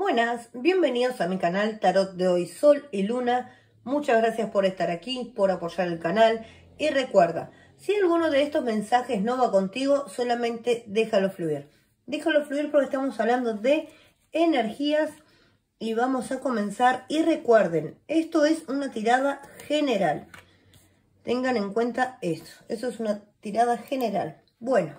Buenas, bienvenidos a mi canal Tarot de hoy Sol y Luna. Muchas gracias por estar aquí, por apoyar el canal y recuerda, si alguno de estos mensajes no va contigo, solamente déjalo fluir. Déjalo fluir porque estamos hablando de energías y vamos a comenzar. Y recuerden, esto es una tirada general. Tengan en cuenta esto, eso es una tirada general. Bueno,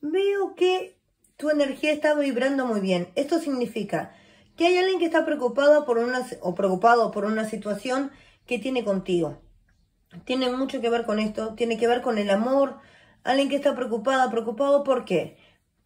veo que tu energía está vibrando muy bien. Esto significa que hay alguien que está por una, o preocupado por una situación que tiene contigo. Tiene mucho que ver con esto, tiene que ver con el amor. Alguien que está preocupada, preocupado por qué?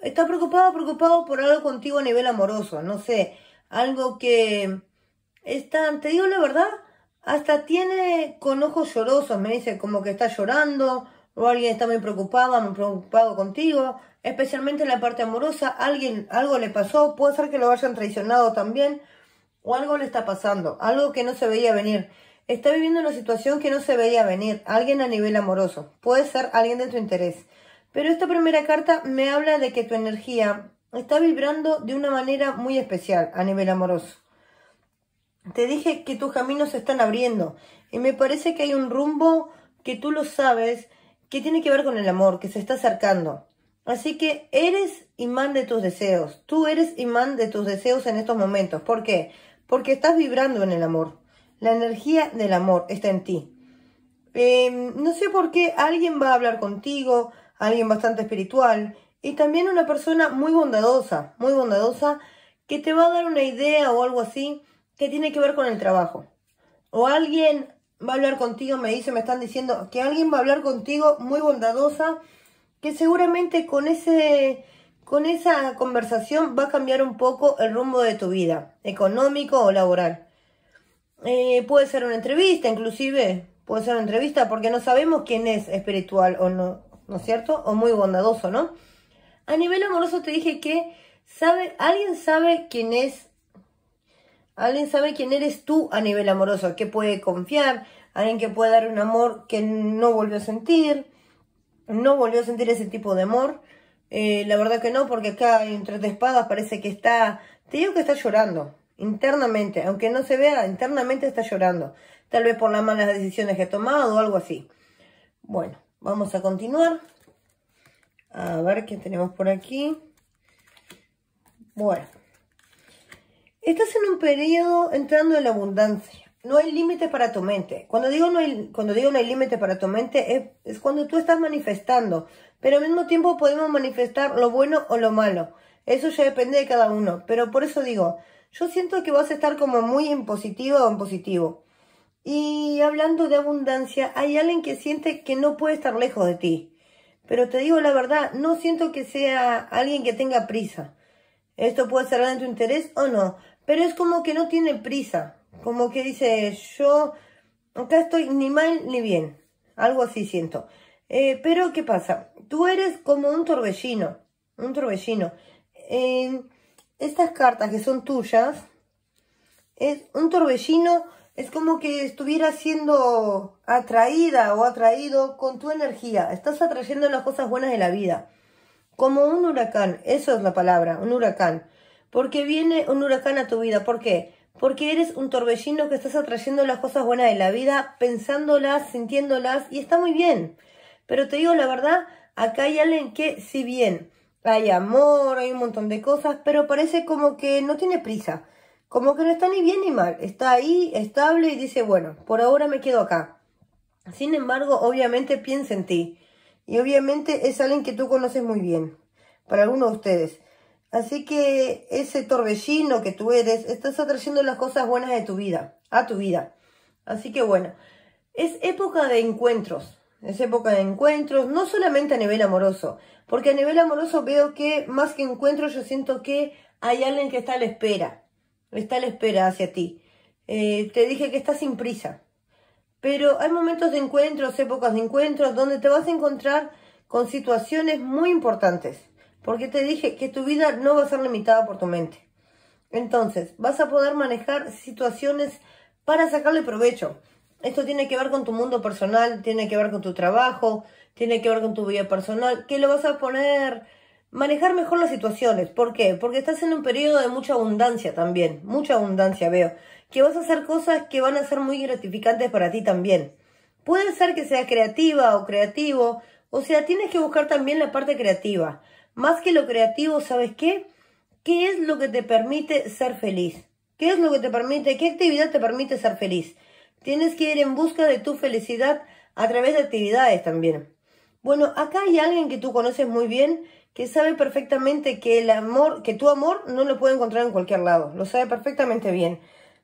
Está preocupado, preocupado por algo contigo a nivel amoroso, no sé, algo que está, te digo la verdad, hasta tiene con ojos llorosos, me dice, como que está llorando o alguien está muy preocupado, muy preocupado contigo, especialmente en la parte amorosa, alguien, algo le pasó, puede ser que lo hayan traicionado también, o algo le está pasando, algo que no se veía venir. Está viviendo una situación que no se veía venir, alguien a nivel amoroso, puede ser alguien de tu interés. Pero esta primera carta me habla de que tu energía está vibrando de una manera muy especial a nivel amoroso. Te dije que tus caminos se están abriendo y me parece que hay un rumbo que tú lo sabes que tiene que ver con el amor, que se está acercando. Así que eres imán de tus deseos. Tú eres imán de tus deseos en estos momentos. ¿Por qué? Porque estás vibrando en el amor. La energía del amor está en ti. Em, no sé por qué alguien va a hablar contigo, alguien bastante espiritual y también una persona muy bondadosa, muy bondadosa, que te va a dar una idea o algo así que tiene que ver con el trabajo. O alguien va a hablar contigo, me dice, me están diciendo que alguien va a hablar contigo muy bondadosa, que seguramente con ese con esa conversación va a cambiar un poco el rumbo de tu vida, económico o laboral. Eh, puede ser una entrevista, inclusive, puede ser una entrevista, porque no sabemos quién es espiritual o no, ¿no es cierto? O muy bondadoso, ¿no? A nivel amoroso te dije que sabe, alguien sabe quién es Alguien sabe quién eres tú a nivel amoroso, que puede confiar, alguien que puede dar un amor que no volvió a sentir, no volvió a sentir ese tipo de amor. Eh, la verdad que no, porque acá entre de espadas parece que está, te digo que está llorando, internamente, aunque no se vea, internamente está llorando. Tal vez por las malas decisiones que ha tomado o algo así. Bueno, vamos a continuar. A ver qué tenemos por aquí. Bueno. Estás en un periodo entrando en la abundancia. No hay límite para tu mente. Cuando digo no hay, cuando digo no hay límite para tu mente es, cuando tú estás manifestando, pero al mismo tiempo podemos manifestar lo bueno o lo malo. Eso ya depende de cada uno, pero por eso digo, yo siento que vas a estar como muy en positivo o en positivo. Y hablando de abundancia, hay alguien que siente que no puede estar lejos de ti. Pero te digo la verdad, no siento que sea alguien que tenga prisa. Esto puede ser de tu interés o no, pero es como que no tiene prisa, como que dice, yo acá estoy ni mal ni bien, algo así siento. Eh, pero, ¿qué pasa? Tú eres como un torbellino, un torbellino. Eh, estas cartas que son tuyas, es un torbellino es como que estuviera siendo atraída o atraído con tu energía. Estás atrayendo las cosas buenas de la vida. Como un huracán, eso es la palabra, un huracán. Porque viene un huracán a tu vida. ¿Por qué? Porque eres un torbellino que estás atrayendo las cosas buenas de la vida, pensándolas, sintiéndolas, y está muy bien. Pero te digo la verdad, acá hay alguien que, si bien hay amor, hay un montón de cosas, pero parece como que no tiene prisa. Como que no está ni bien ni mal. Está ahí, estable, y dice, bueno, por ahora me quedo acá. Sin embargo, obviamente piensa en ti. Y obviamente es alguien que tú conoces muy bien. Para algunos de ustedes. Así que ese torbellino que tú eres, estás atrayendo las cosas buenas de tu vida, a tu vida. Así que bueno, es época de encuentros, es época de encuentros, no solamente a nivel amoroso, porque a nivel amoroso veo que más que encuentros yo siento que hay alguien que está a la espera, está a la espera hacia ti. Eh, te dije que estás sin prisa, pero hay momentos de encuentros, épocas de encuentros, donde te vas a encontrar con situaciones muy importantes. Porque te dije que tu vida no va a ser limitada por tu mente. Entonces, vas a poder manejar situaciones para sacarle provecho. Esto tiene que ver con tu mundo personal, tiene que ver con tu trabajo, tiene que ver con tu vida personal, que lo vas a poner, manejar mejor las situaciones. ¿Por qué? Porque estás en un periodo de mucha abundancia también, mucha abundancia veo, que vas a hacer cosas que van a ser muy gratificantes para ti también. Puede ser que seas creativa o creativo, o sea, tienes que buscar también la parte creativa. Más que lo creativo, ¿sabes qué? ¿Qué es lo que te permite ser feliz? ¿Qué es lo que te permite, qué actividad te permite ser feliz? Tienes que ir en busca de tu felicidad a través de actividades también. Bueno, acá hay alguien que tú conoces muy bien, que sabe perfectamente que el amor, que tu amor no lo puede encontrar en cualquier lado, lo sabe perfectamente bien.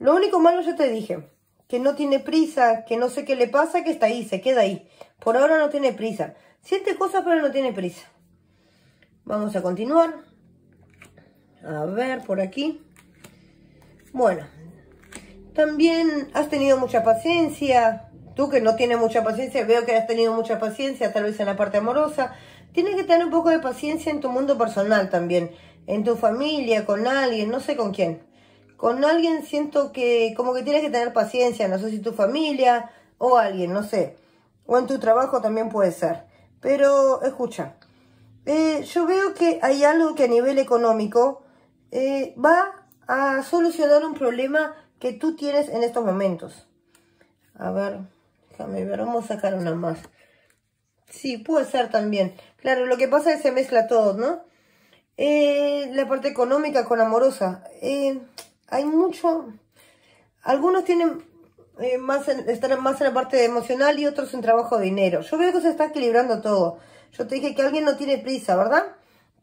Lo único malo yo te dije, que no tiene prisa, que no sé qué le pasa, que está ahí, se queda ahí. Por ahora no tiene prisa. Siente cosas, pero no tiene prisa. Vamos a continuar. A ver, por aquí. Bueno, también has tenido mucha paciencia. Tú que no tienes mucha paciencia, veo que has tenido mucha paciencia, tal vez en la parte amorosa. Tienes que tener un poco de paciencia en tu mundo personal también. En tu familia, con alguien, no sé con quién. Con alguien siento que como que tienes que tener paciencia, no sé si tu familia o alguien, no sé. O en tu trabajo también puede ser. Pero escucha, eh, yo veo que hay algo que a nivel económico eh, va a solucionar un problema que tú tienes en estos momentos. A ver, ver, vamos a sacar una más. Sí, puede ser también. Claro, lo que pasa es que se mezcla todo, ¿no? Eh, la parte económica con amorosa. Eh, hay mucho... Algunos tienen más están más en la parte emocional y otros en trabajo de dinero. Yo veo que se está equilibrando todo. Yo te dije que alguien no tiene prisa, ¿verdad?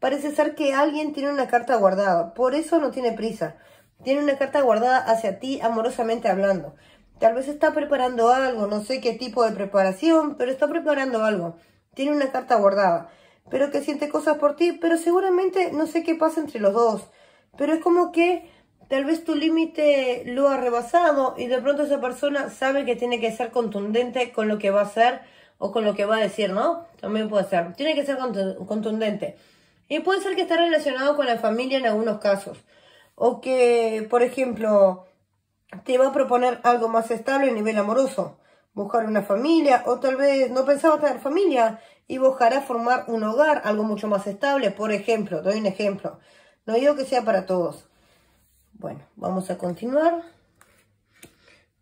Parece ser que alguien tiene una carta guardada. Por eso no tiene prisa. Tiene una carta guardada hacia ti, amorosamente hablando. Tal vez está preparando algo, no sé qué tipo de preparación, pero está preparando algo. Tiene una carta guardada. Pero que siente cosas por ti, pero seguramente no sé qué pasa entre los dos. Pero es como que tal vez tu límite lo ha rebasado y de pronto esa persona sabe que tiene que ser contundente con lo que va a hacer o con lo que va a decir, ¿no? También puede ser. Tiene que ser contundente. Y puede ser que esté relacionado con la familia en algunos casos. O que, por ejemplo, te va a proponer algo más estable a nivel amoroso. Buscar una familia, o tal vez no pensaba tener familia y buscará formar un hogar, algo mucho más estable. Por ejemplo, doy un ejemplo. No digo que sea para todos. Bueno, vamos a continuar. A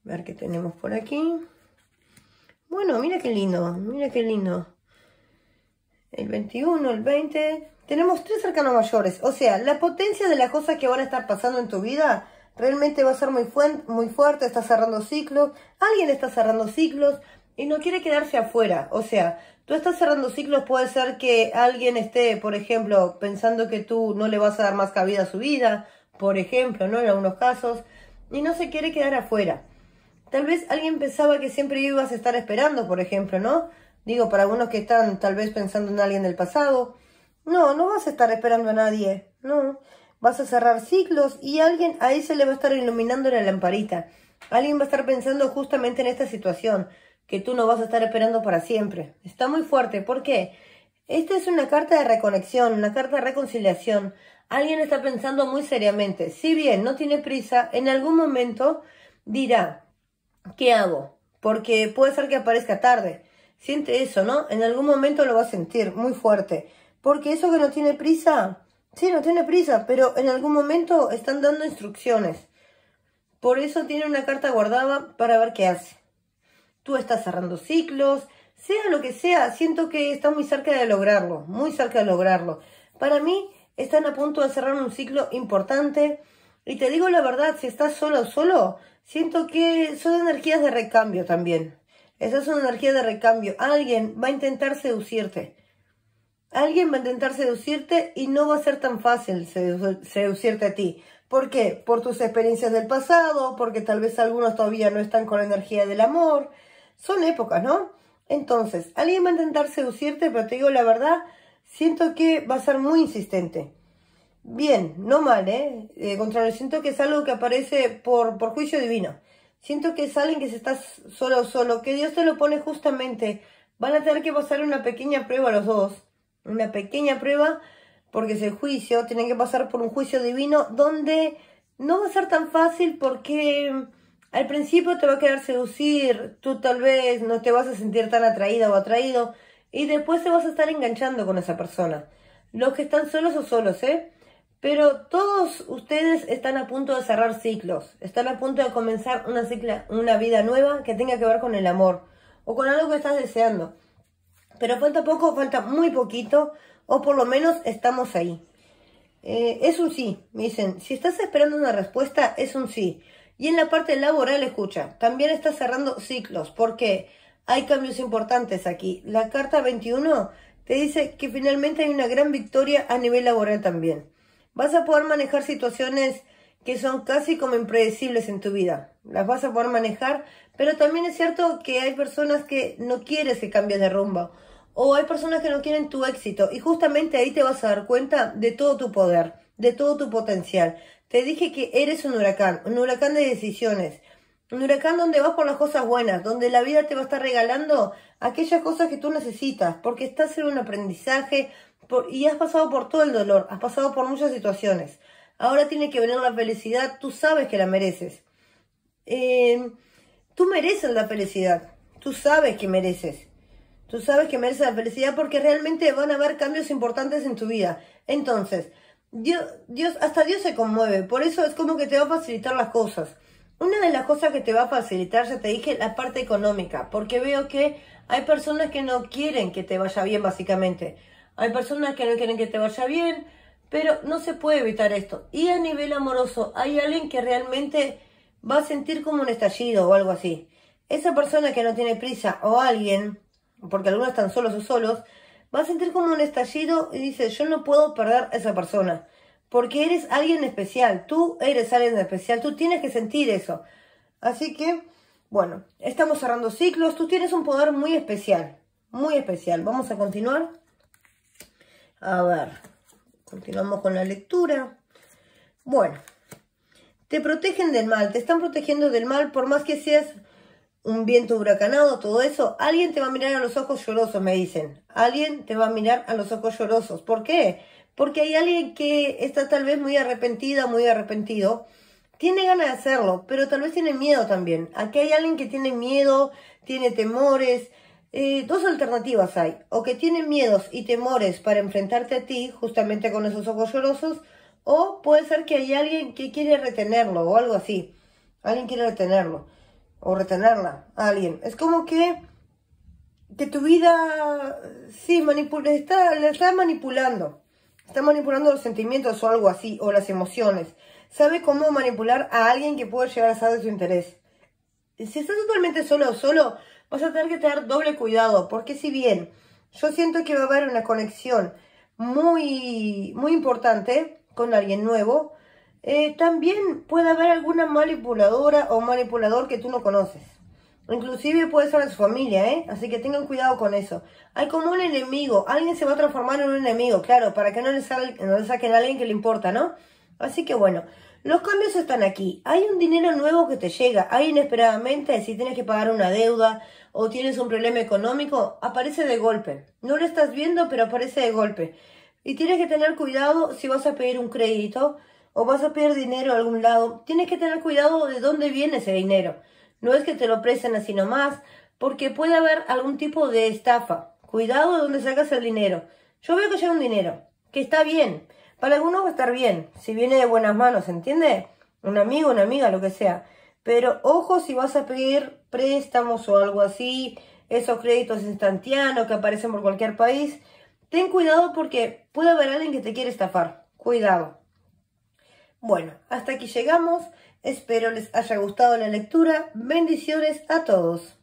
ver qué tenemos por aquí. Bueno, mira qué lindo, mira qué lindo. El 21, el 20. Tenemos tres cercanos mayores. O sea, la potencia de las cosas que van a estar pasando en tu vida realmente va a ser muy, muy fuerte. Está cerrando ciclos. Alguien está cerrando ciclos y no quiere quedarse afuera. O sea, tú estás cerrando ciclos. Puede ser que alguien esté, por ejemplo, pensando que tú no le vas a dar más cabida a su vida. Por ejemplo, ¿no? En algunos casos. Y no se quiere quedar afuera. Tal vez alguien pensaba que siempre ibas a estar esperando, por ejemplo, ¿no? Digo, para algunos que están tal vez pensando en alguien del pasado. No, no vas a estar esperando a nadie, no. Vas a cerrar ciclos y alguien ahí se le va a estar iluminando la lamparita. Alguien va a estar pensando justamente en esta situación, que tú no vas a estar esperando para siempre. Está muy fuerte, ¿por qué? Esta es una carta de reconexión, una carta de reconciliación. Alguien está pensando muy seriamente. Si bien no tiene prisa, en algún momento dirá, ¿qué hago? Porque puede ser que aparezca tarde. Siente eso, ¿no? En algún momento lo va a sentir muy fuerte. Porque eso que no tiene prisa, sí, no tiene prisa, pero en algún momento están dando instrucciones. Por eso tiene una carta guardada para ver qué hace. Tú estás cerrando ciclos, sea lo que sea, siento que está muy cerca de lograrlo, muy cerca de lograrlo. Para mí, están a punto de cerrar un ciclo importante. Y te digo la verdad, si estás solo solo, Siento que son energías de recambio también. Esa es una energía de recambio. Alguien va a intentar seducirte. Alguien va a intentar seducirte y no va a ser tan fácil seducirte a ti. ¿Por qué? Por tus experiencias del pasado, porque tal vez algunos todavía no están con la energía del amor. Son épocas, ¿no? Entonces, alguien va a intentar seducirte, pero te digo la verdad, siento que va a ser muy insistente. Bien, no mal, ¿eh? eh contrario, siento que es algo que aparece por, por juicio divino. Siento que es alguien que se está solo, o solo, que Dios te lo pone justamente. Van a tener que pasar una pequeña prueba los dos. Una pequeña prueba, porque es el juicio, tienen que pasar por un juicio divino donde no va a ser tan fácil porque al principio te va a quedar seducir, tú tal vez no te vas a sentir tan atraída o atraído y después te vas a estar enganchando con esa persona. Los que están solos o solos, ¿eh? Pero todos ustedes están a punto de cerrar ciclos, están a punto de comenzar una, una vida nueva que tenga que ver con el amor o con algo que estás deseando. Pero falta poco, falta muy poquito, o por lo menos estamos ahí. Eh, es un sí, me dicen. Si estás esperando una respuesta, es un sí. Y en la parte laboral, escucha, también estás cerrando ciclos, porque hay cambios importantes aquí. La carta 21 te dice que finalmente hay una gran victoria a nivel laboral también. Vas a poder manejar situaciones que son casi como impredecibles en tu vida. Las vas a poder manejar, pero también es cierto que hay personas que no quieres que cambies de rumbo o hay personas que no quieren tu éxito y justamente ahí te vas a dar cuenta de todo tu poder, de todo tu potencial. Te dije que eres un huracán, un huracán de decisiones, un huracán donde vas por las cosas buenas, donde la vida te va a estar regalando aquellas cosas que tú necesitas, porque estás en un aprendizaje, y has pasado por todo el dolor, has pasado por muchas situaciones. Ahora tiene que venir la felicidad, tú sabes que la mereces. Eh, tú mereces la felicidad, tú sabes que mereces. Tú sabes que mereces la felicidad porque realmente van a haber cambios importantes en tu vida. Entonces, Dios, hasta Dios se conmueve, por eso es como que te va a facilitar las cosas. Una de las cosas que te va a facilitar, ya te dije, la parte económica, porque veo que hay personas que no quieren que te vaya bien básicamente. Hay personas que no quieren que te vaya bien, pero no se puede evitar esto. Y a nivel amoroso, hay alguien que realmente va a sentir como un estallido o algo así. Esa persona que no tiene prisa o alguien, porque algunos están solos o solos, va a sentir como un estallido y dice, yo no puedo perder a esa persona. Porque eres alguien especial, tú eres alguien especial, tú tienes que sentir eso. Así que, bueno, estamos cerrando ciclos, tú tienes un poder muy especial, muy especial. Vamos a continuar. A ver, continuamos con la lectura. Bueno, te protegen del mal, te están protegiendo del mal, por más que seas un viento huracanado, todo eso, alguien te va a mirar a los ojos llorosos, me dicen. Alguien te va a mirar a los ojos llorosos. ¿Por qué? Porque hay alguien que está tal vez muy arrepentida, muy arrepentido. Tiene ganas de hacerlo, pero tal vez tiene miedo también. Aquí hay alguien que tiene miedo, tiene temores, eh, dos alternativas hay, o que tienen miedos y temores para enfrentarte a ti, justamente con esos ojos llorosos, o puede ser que hay alguien que quiere retenerlo o algo así. Alguien quiere retenerlo o retenerla alguien. Es como que, que tu vida sí, está, está manipulando. Está manipulando los sentimientos o algo así, o las emociones. Sabe cómo manipular a alguien que puede llegar a saber su interés si estás totalmente solo o solo, vas a tener que tener doble cuidado, porque si bien yo siento que va a haber una conexión muy, muy importante con alguien nuevo, eh, también puede haber alguna manipuladora o manipulador que tú no conoces. Inclusive puede ser de su familia, ¿eh? Así que tengan cuidado con eso. Hay como un enemigo, alguien se va a transformar en un enemigo, claro, para que no le, no le saquen a alguien que le importa, ¿no? Así que bueno, los cambios están aquí. Hay un dinero nuevo que te llega. Hay inesperadamente, si tienes que pagar una deuda o tienes un problema económico, aparece de golpe. No lo estás viendo, pero aparece de golpe. Y tienes que tener cuidado si vas a pedir un crédito o vas a pedir dinero a algún lado. Tienes que tener cuidado de dónde viene ese dinero. No es que te lo presten así nomás, porque puede haber algún tipo de estafa. Cuidado de dónde sacas el dinero. Yo veo que llega un dinero, que está bien, para algunos va a estar bien, si viene de buenas manos, ¿entiende? Un amigo, una amiga, lo que sea. Pero ojo si vas a pedir préstamos o algo así, esos créditos instantáneos que aparecen por cualquier país. Ten cuidado porque puede haber alguien que te quiere estafar. Cuidado. Bueno, hasta aquí llegamos. Espero les haya gustado la lectura. Bendiciones a todos.